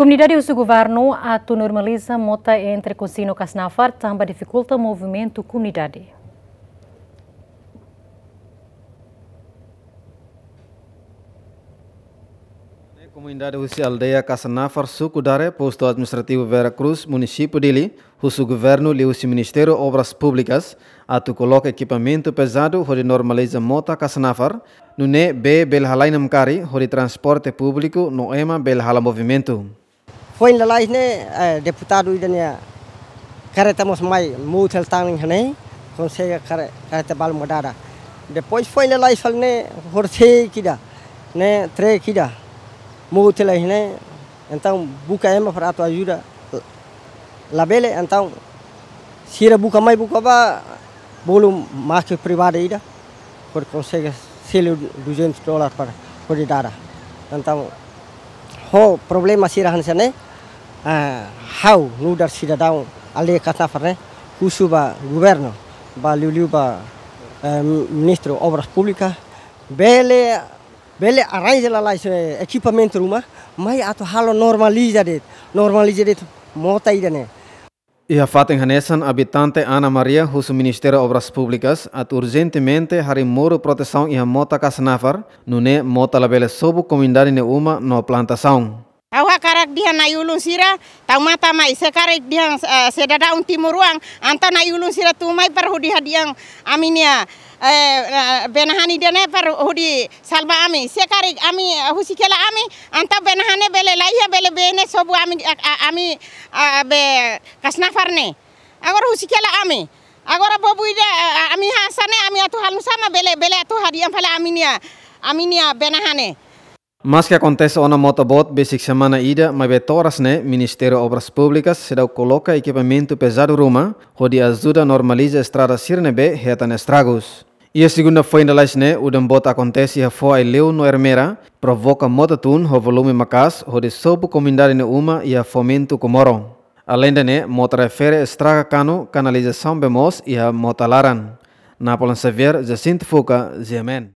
Comunidade e o seu governo atu normaliza mota entre Consino Casnafar também dificulta o movimento comunidade. Comunidade Usi Aldeia Casanafar, Suco Dare, Posto Administrativo Vera Cruz, Município Dili, o Governo e o Ministério Obras Públicas, atu coloca equipamento pesado, onde normaliza mota Casanafar, no NE B Belhalainamkari, onde transporte público, no EMA Belhala Movimento. Hoin lalai ini eh, deputado itu kare kereta mai muthel tang hane konse ya kare kare te bal mudara. depois pois lalai sal ne horse kida ne tre kida muthel ini, entah buka ema frato ajuda labele entah siapa buka mai buka apa, bolo masuk privado ida por consegue ya selo 200 dólares para por dara então ho problema sira hansane Ah, hau luda sida dau ale kata farre kusu ba governo ba liuliu ba eh, ministro obras públicas bele bele arranja lá equipamento ruma mai ato halo normaliza det normaliza det mota idane Ia fatem hanesan habitante Ana Maria husu Ministério Obras Públicas at urgentemente hari muro proteção ia mota a nune mota labele sobu comunidade ne uma no plantação. dia na yulun sira tau mata mai sekarik dia eh, sedada un timuruang anta na yulun sira mai per hudi hadiang aminia eh, eh, benahani ne per hudi salba ami sekarik ami husi kela ami anta benahane bele laiha bele bene sobu ami ami be kasna farne agora husi kela ami agora bobu ida ami hasane ami atu halusama bele bele atu hadiang pala aminia aminia benahane Mas que acontece ona motobot basic semana ida, mas betoras né, Ministério de Obras Públicas será coloca equipamento pesado ruma, onde ajuda a normalizar a estrada sirnebe retan estragos. E a segunda né? foi ainda lais né, o dambot acontece a e leu no ermera, provoca mototun o volume macas, onde sob comunidade ne uma e a fomento comoro. Além de né, motorefere estraga cano, canalização bemos e a motalaran. Napoleon Xavier, Jacinto Fuca, Zemen.